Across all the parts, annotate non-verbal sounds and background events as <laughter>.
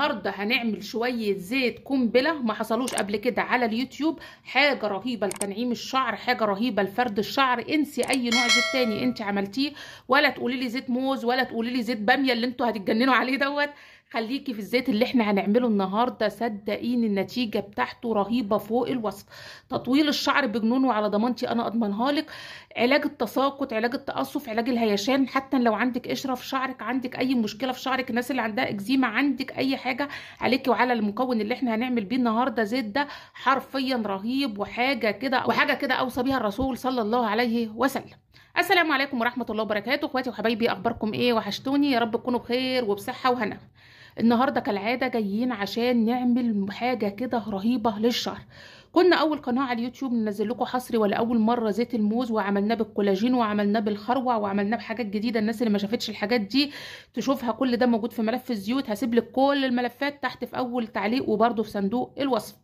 النهاردة هنعمل شوية زيت قنبلة ما حصلوش قبل كده على اليوتيوب حاجة رهيبة لتنعيم الشعر حاجة رهيبة لفرد الشعر انسي اي نوع زيت تاني انت عملتيه ولا تقولي لي زيت موز ولا تقولي لي زيت بامية اللي انتوا هتتجننوا عليه دوت خليكي في الزيت اللي احنا هنعمله النهارده صدقيني النتيجه بتاعته رهيبه فوق الوصف تطويل الشعر بجنون وعلى ضمانتي انا اضمنها لك علاج التساقط علاج التقصف علاج الهيشان حتى لو عندك قشره في شعرك عندك اي مشكله في شعرك الناس اللي عندها اكزيما عندك اي حاجه عليكي وعلى المكون اللي احنا هنعمل بيه النهارده زيت ده حرفيا رهيب وحاجه كده وحاجه كده اوصى بيها الرسول صلى الله عليه وسلم السلام عليكم ورحمه الله وبركاته اخواتي وحبايبي اخباركم ايه وحشتوني يا رب تكونوا بخير وبصحه وهنا النهاردة كالعادة جايين عشان نعمل حاجة كده رهيبة للشهر كنا اول قناه على اليوتيوب ننزل لكم حصري ولا اول مره زيت الموز وعملناه بالكولاجين وعملناه بالخروع وعملناه بحاجات جديده الناس اللي ما شافتش الحاجات دي تشوفها كل ده موجود في ملف الزيوت هسيب لك كل الملفات تحت في اول تعليق وبرده في صندوق الوصف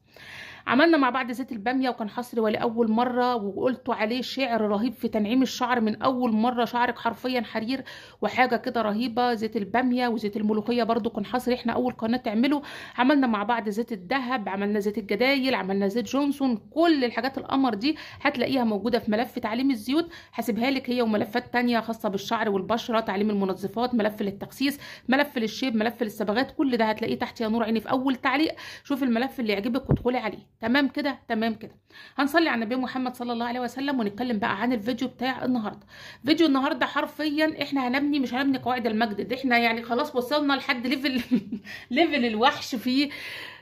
عملنا مع بعض زيت الباميه وكان حصري ولاول مره وقلت عليه شعر رهيب في تنعيم الشعر من اول مره شعرك حرفيا حرير وحاجه كده رهيبه زيت الباميه وزيت الملوخيه برده كان حصري احنا اول قناه تعمله عملنا مع بعض زيت الذهب عملنا زيت الجدايل عملنا زيت جونسون كل الحاجات القمر دي هتلاقيها موجوده في ملف تعليم الزيوت هسيبها لك هي وملفات تانية خاصه بالشعر والبشره تعليم المنظفات ملف للتخسيس ملف للشيب ملف للصبغات كل ده هتلاقيه تحت يا نور عيني في اول تعليق شوف الملف اللي يعجبك وادخلي عليه تمام كده تمام كده هنصلي على النبي محمد صلى الله عليه وسلم ونتكلم بقى عن الفيديو بتاع النهارده فيديو النهارده حرفيا احنا هنبني مش هنبني قواعد المجد احنا يعني خلاص وصلنا لحد ليفل ليفل <laughs> الوحش في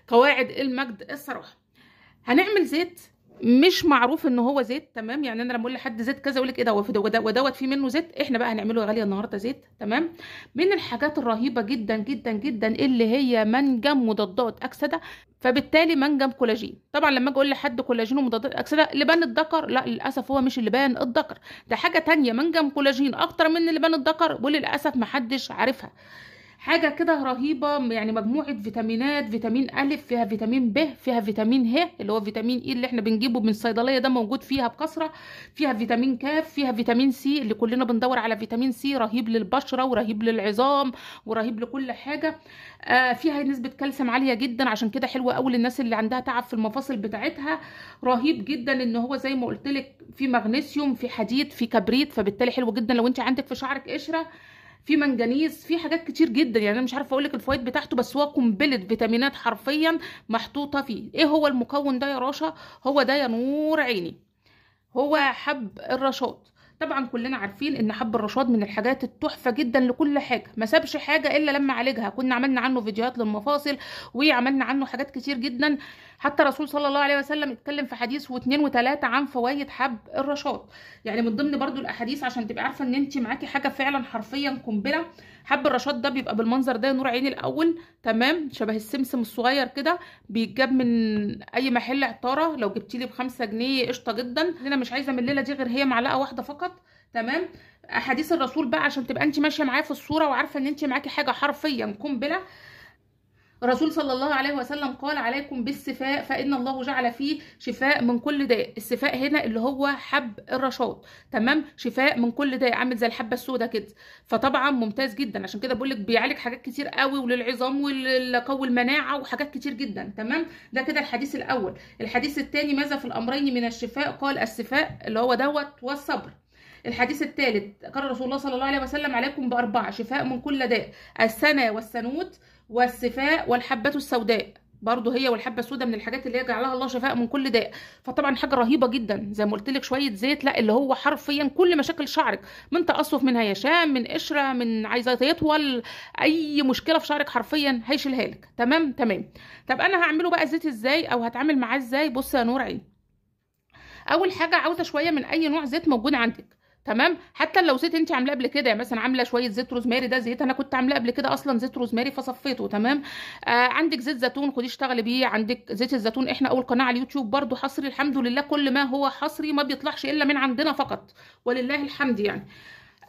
قواعد المجد الصراحه هنعمل زيت مش معروف ان هو زيت تمام يعني انا لما اقول لحد زيت كذا اقول لك ايه ده ودوت فيه منه زيت احنا بقى هنعمله يا غاليه النهارده زيت تمام من الحاجات الرهيبه جدا جدا جدا اللي هي منجم مضادات اكسده فبالتالي منجم كولاجين طبعا لما اجي اقول لحد كولاجين ومضادات اكسده لبان الذكر لا للاسف هو مش لبان الذكر ده حاجه تانية منجم كولاجين اكتر من لبان الذكر وللاسف محدش عارفها حاجة كده رهيبة يعني مجموعة فيتامينات فيتامين أ فيها فيتامين ب فيها فيتامين ه اللي هو فيتامين إي اللي احنا بنجيبه من الصيدلية ده موجود فيها بكثرة فيها فيتامين ك فيها فيتامين سي اللي كلنا بندور على فيتامين سي رهيب للبشرة ورهيب للعظام ورهيب لكل حاجة آه فيها نسبة كالسيوم عالية جدا عشان كده حلوة قوي للناس اللي عندها تعب في المفاصل بتاعتها رهيب جدا ان هو زي ما قلت لك في مغنيسيوم في حديد في كبريت فبالتالي حلو جدا لو انت عندك في شعرك قشره في منجنيز في حاجات كتير جدا يعني انا مش عارفه اقول لك الفوائد بتاعته بس هو قنبله فيتامينات حرفيا محطوطه فيه ايه هو المكون ده يا رشا هو ده يا نور عيني هو حب الرشاد طبعا كلنا عارفين ان حب الرشاد من الحاجات التحفه جدا لكل حاجه ما سابش حاجه الا لما عالجها كنا عملنا عنه فيديوهات للمفاصل وعملنا عنه حاجات كتير جدا حتى الرسول صلى الله عليه وسلم اتكلم في حديث واثنين وثلاثه عن فوائد حب الرشاد يعني من ضمن برضو الاحاديث عشان تبقى عارفه ان انت معاكي حاجه فعلا حرفيا قنبله حب الرشاد ده بيبقى بالمنظر ده نور عيني الاول تمام شبه السمسم الصغير كده بيتجاب من اي محل عطاره لو جبتي لي بخمسة جنيه قشطه جدا انا مش عايزه من الليله دي غير هي معلقه واحده فقط تمام احاديث الرسول بقى عشان تبقى انت ماشيه معايا في الصوره وعارفه ان انت معاكي حاجه حرفيا قنبله الرسول صلى الله عليه وسلم قال عليكم بالسفاء فإن الله جعل فيه شفاء من كل داء السفاء هنا اللي هو حب الرشاد تمام شفاء من كل داء عامل زي الحبة السوداء كده فطبعا ممتاز جدا عشان كده بقول لك بيعالج حاجات كتير قوي وللعظام ولقوي المناعة وحاجات كتير جدا تمام ده كده الحديث الأول الحديث الثاني ماذا في الأمرين من الشفاء قال السفاء اللي هو دوت والصبر الحديث الثالث قال رسول الله صلى الله عليه وسلم عليكم بأربعة شفاء من كل داء السنة والسنوت والصفاء والحبة السوداء برضو هي والحبة السوداء من الحاجات اللي هي جعلها الله شفاء من كل داء فطبعا حاجة رهيبة جدا زي ما قلت لك شوية زيت لا اللي هو حرفيا كل مشاكل شعرك من تقصف من هيشام من قشرة من عايزة تطول أي مشكلة في شعرك حرفيا هيشيلها لك تمام تمام طب أنا هعمله بقى زيت ازاي أو هتعامل معاه ازاي بص يا نور عين اول حاجه عاوزه شويه من اي نوع زيت موجود عندك تمام حتى لو زيت انت عاملاه قبل كده يعني مثلا عامله شويه زيت روزماري ده زيت انا كنت عاملاه قبل كده اصلا زيت روزماري فصفيته تمام آه عندك زيت زيتون خدي اشتغلي بيه عندك زيت الزيتون احنا اول قناه على اليوتيوب برده حصري الحمد لله كل ما هو حصري ما بيطلعش الا من عندنا فقط ولله الحمد يعني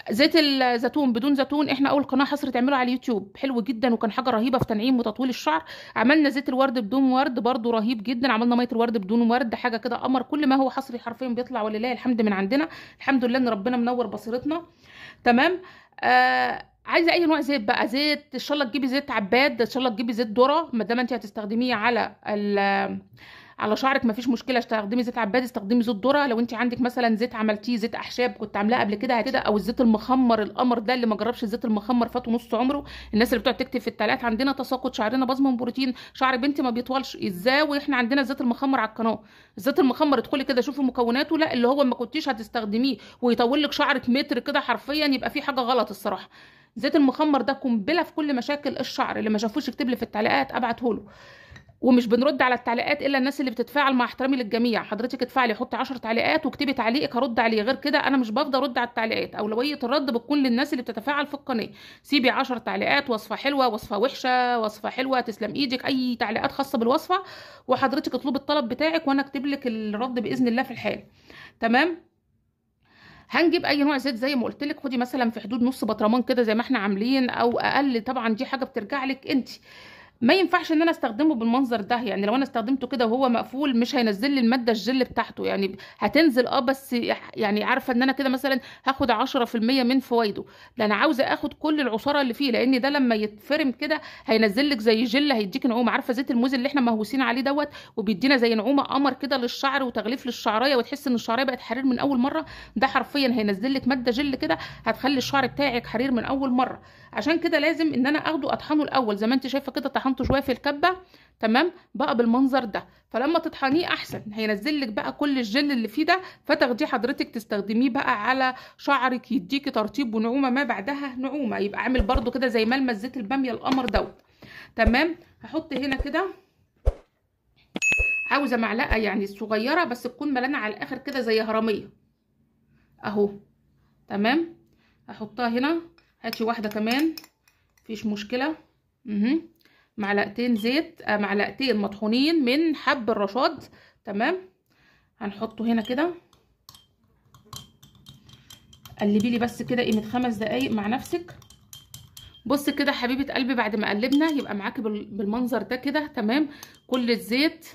زيت الزيتون بدون زيتون احنا اول قناه حصر تعمله على اليوتيوب حلو جدا وكان حاجه رهيبه في تنعيم وتطويل الشعر عملنا زيت الورد بدون ورد برده رهيب جدا عملنا ميه الورد بدون ورد حاجه كده قمر كل ما هو حصري حرفيا بيطلع ولله الحمد من عندنا الحمد لله ان ربنا منور بصيرتنا تمام آه عايزه اي نوع زيت بقى زيت ان شاء الله تجيبي زيت عباد ان شاء الله تجيبي زيت ذره ما دام انت هتستخدميه على على شعرك مفيش مشكله استخدمي زيت عباد استخدمي زيت ذره لو انت عندك مثلا زيت عملتيه زيت احشاب كنت عاملاه قبل كده هتبدا او الزيت المخمر القمر ده اللي ما جربش الزيت المخمر فاته نص عمره الناس اللي بتقعد تكتب في التلات عندنا تساقط شعرنا بصمه من بروتين شعر بنتي ما بيطولش ازاي واحنا عندنا الزيت المخمر على القناه الزيت المخمر ادخلي كده شوفي مكوناته لا اللي هو ما كنتيش هتستخدميه ويطول لك شعرك متر كده حرفيا يبقى في حاجه غلط الصراحه زيت المخمر ده قنبله في كل مشاكل الشعر اللي ما شافوش اكتب لي في التعليقات ابعته له ومش بنرد على التعليقات الا الناس اللي بتتفاعل مع احترامي للجميع حضرتك اتفاعلي حطي 10 تعليقات واكتبي تعليقك هرد عليه غير كده انا مش بفضل ارد على التعليقات اولويه الرد بتكون للناس اللي بتتفاعل في القناه سيبي 10 تعليقات وصفه حلوه وصفه وحشه وصفه حلوه تسلم ايدك اي تعليقات خاصه بالوصفه وحضرتك اطلبي الطلب بتاعك وانا اكتب لك الرد باذن الله في الحال تمام هنجيب اي نوع زيت زي ما قلت لك خدي مثلا في حدود نص بطرمان كده زي ما احنا عاملين او اقل طبعا دي حاجه بترجع لك انت ما ينفعش ان انا استخدمه بالمنظر ده يعني لو انا استخدمته كده وهو مقفول مش هينزل لي الماده الجل بتاعته يعني هتنزل اه بس يعني عارفه ان انا كده مثلا هاخد 10% من فوائده ده انا عاوزه اخد كل العصاره اللي فيه لان ده لما يتفرم كده هينزل لك زي جل هيديك نعومه عارفه زيت الموز اللي احنا مهووسين عليه دوت وبيدينا زي نعومه قمر كده للشعر وتغليف للشعريه وتحس ان الشعريه بقت حرير من اول مره ده حرفيا هينزل لك ماده جل كده هتخلي الشعر بتاعك حرير من اول مره عشان كده لازم ان انا اخده اطحنه الاول زي ما انت شايفه كده طحنته شويه في الكبه تمام بقى بالمنظر ده فلما تطحنيه احسن هينزل لك بقى كل الجل اللي فيه ده فتاخديه حضرتك تستخدميه بقى على شعرك يديكي ترطيب ونعومه ما بعدها نعومه يبقى عامل برده كده زي ملمس زيت الباميه القمر دوت تمام هحط هنا كده عاوزه معلقه يعني صغيره بس تكون ملانه على الاخر كده زي هرميه اهو تمام هحطها هنا هاتي واحده كمان مفيش مشكله اهو معلقتين زيت آه معلقتين مطحونين من حب الرشاد تمام هنحطه هنا كده قلبي لي بس كده قيمه خمس دقايق مع نفسك بص كده حبيبه قلبي بعد ما قلبنا يبقى معاكي بالمنظر ده كده تمام كل الزيت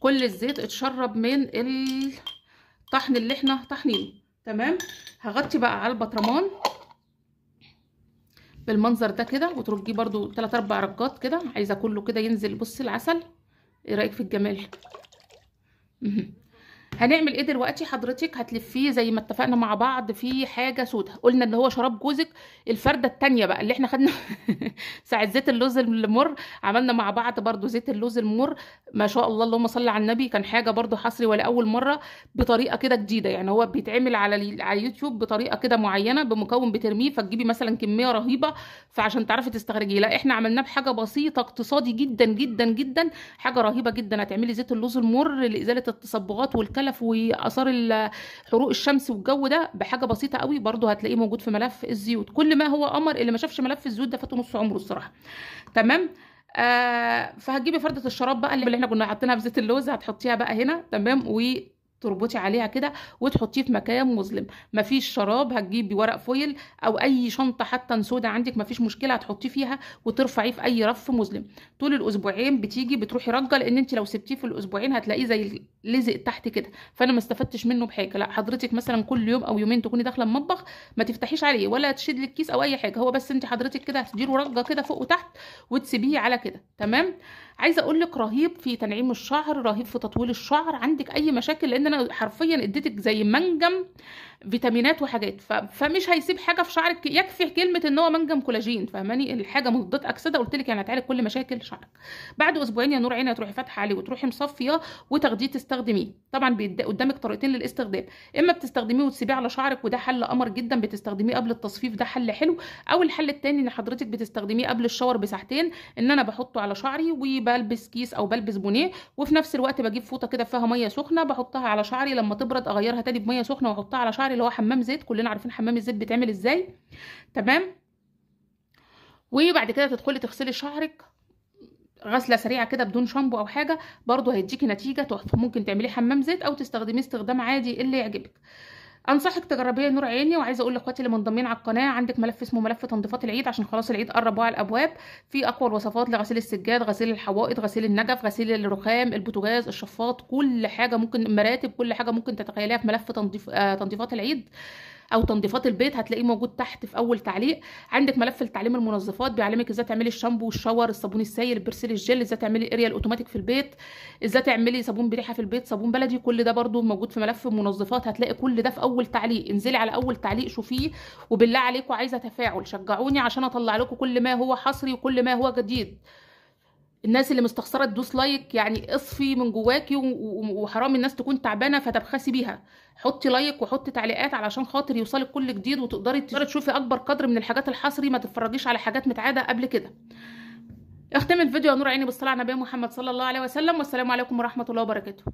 كل الزيت اتشرب من الطحن اللي احنا طحنينه تمام هغطي بقى على البطرمان بالمنظر ده كده وترجيه برضو تلات اربع رجات كده عايزه كله كده ينزل بص العسل ايه رايك في الجمال <laughs> هنعمل ايه دلوقتي حضرتك هتلفيه زي ما اتفقنا مع بعض في حاجه سودا قلنا اللي هو شراب جوزك الفرده التانية بقى اللي احنا خدنا <laughs> ساعه زيت اللوز المر عملنا مع بعض برضو زيت اللوز المر ما شاء الله اللهم صل على النبي كان حاجه برضو حصري ولا اول مره بطريقه كده جديده يعني هو بيتعمل على على اليوتيوب بطريقه كده معينه بمكون بترميه فتجيبي مثلا كميه رهيبه فعشان تعرفي تستخرجيه لا احنا عملناه بحاجه بسيطه اقتصادي جدا جدا جدا حاجه رهيبه جدا هتعملي زيت اللوز المر لازاله التصبغات والكلام التلف واثار حروق الشمس والجو ده بحاجه بسيطه قوي برده هتلاقيه موجود في ملف الزيوت كل ما هو قمر اللي ما شافش ملف الزيوت ده فاته نص عمره الصراحه تمام آه فهتجيبي فرده الشراب بقى اللي احنا كنا حاطينها في زيت اللوز هتحطيها بقى هنا تمام و تربطي عليها كده وتحطيه في مكان مظلم مفيش شراب هتجيبي ورق فويل او اي شنطه حتى سودا عندك مفيش مشكله هتحطيه فيها وترفعيه في اي رف مظلم طول الاسبوعين بتيجي بتروحي رجل لان انت لو سبتيه في الاسبوعين هتلاقيه زي لزق تحت كده فانا ما استفدتش منه بحاجه لا حضرتك مثلا كل يوم او يومين تكوني داخله المطبخ ما تفتحيش عليه ولا تشد الكيس او اي حاجه هو بس انت حضرتك كده هتديله رجه كده فوق وتحت وتسيبيه على كده تمام عايزه اقول لك رهيب في تنعيم الشعر رهيب في تطويل الشعر عندك اي مشاكل لان انا حرفيا اديتك زي منجم فيتامينات وحاجات فمش هيسيب حاجه في شعرك يكفي كلمه ان هو منجم كولاجين فاهماني الحاجه مضادات اكسده قلت لك يعني هتعالج كل مشاكل شعرك بعد اسبوعين يا نور عيني هتروحي فاتحه عليه وتروحي مصفيه وتاخديه بتستخدميه طبعا قدامك طريقتين للاستخدام اما بتستخدميه وتسيبيه على شعرك وده حل قمر جدا بتستخدميه قبل التصفيف ده حل حلو او الحل التاني ان حضرتك بتستخدميه قبل الشاور بساعتين ان انا بحطه على شعري وبلبس كيس او بلبس بونيه وفي نفس الوقت بجيب فوطه كده فيها ميه سخنه بحطها على شعري لما تبرد اغيرها تاني بميه سخنه واحطها على شعري اللي هو حمام زيت كلنا عارفين حمام الزيت بيتعمل ازاي تمام وبعد كده تدخلي تغسلي شعرك غسله سريعه كده بدون شامبو او حاجه برضو هيديكي نتيجه تحفه ممكن تعمليه حمام زيت او تستخدميه استخدام عادي اللي يعجبك انصحك تجربيه نور عيني وعايزه اقول لاخواتي اللي منضمين على القناه عندك ملف اسمه ملف تنظيفات العيد عشان خلاص العيد قرب على الابواب في اقوى الوصفات لغسيل السجاد غسيل الحوائط غسيل النجف غسيل الرخام البوتاجاز الشفاط كل حاجه ممكن مراتب كل حاجه ممكن تتخيليها في ملف تنظيف آه تنظيفات العيد او تنظيفات البيت هتلاقيه موجود تحت في اول تعليق عندك ملف لتعليم المنظفات بيعلمك ازاي تعملي الشامبو والشاور الصابون السائل البرسيل الجل ازاي تعملي اريال اوتوماتيك في البيت ازاي تعملي صابون بريحه في البيت صابون بلدي كل ده برده موجود في ملف المنظفات هتلاقي كل ده في اول تعليق انزلي على اول تعليق شوفيه وبالله عليكم عايزه تفاعل شجعوني عشان اطلع لكم كل ما هو حصري وكل ما هو جديد الناس اللي مستخسره تدوس لايك يعني اصفي من جواكي وحرام الناس تكون تعبانه فتبخسي بيها حطي لايك وحطي تعليقات علشان خاطر يوصلك كل جديد وتقدري تشوفي اكبر قدر من الحاجات الحصري ما تتفرجيش على حاجات متعاده قبل كده اختم الفيديو يا نور عيني بالصلاه على النبي محمد صلى الله عليه وسلم والسلام عليكم ورحمه الله وبركاته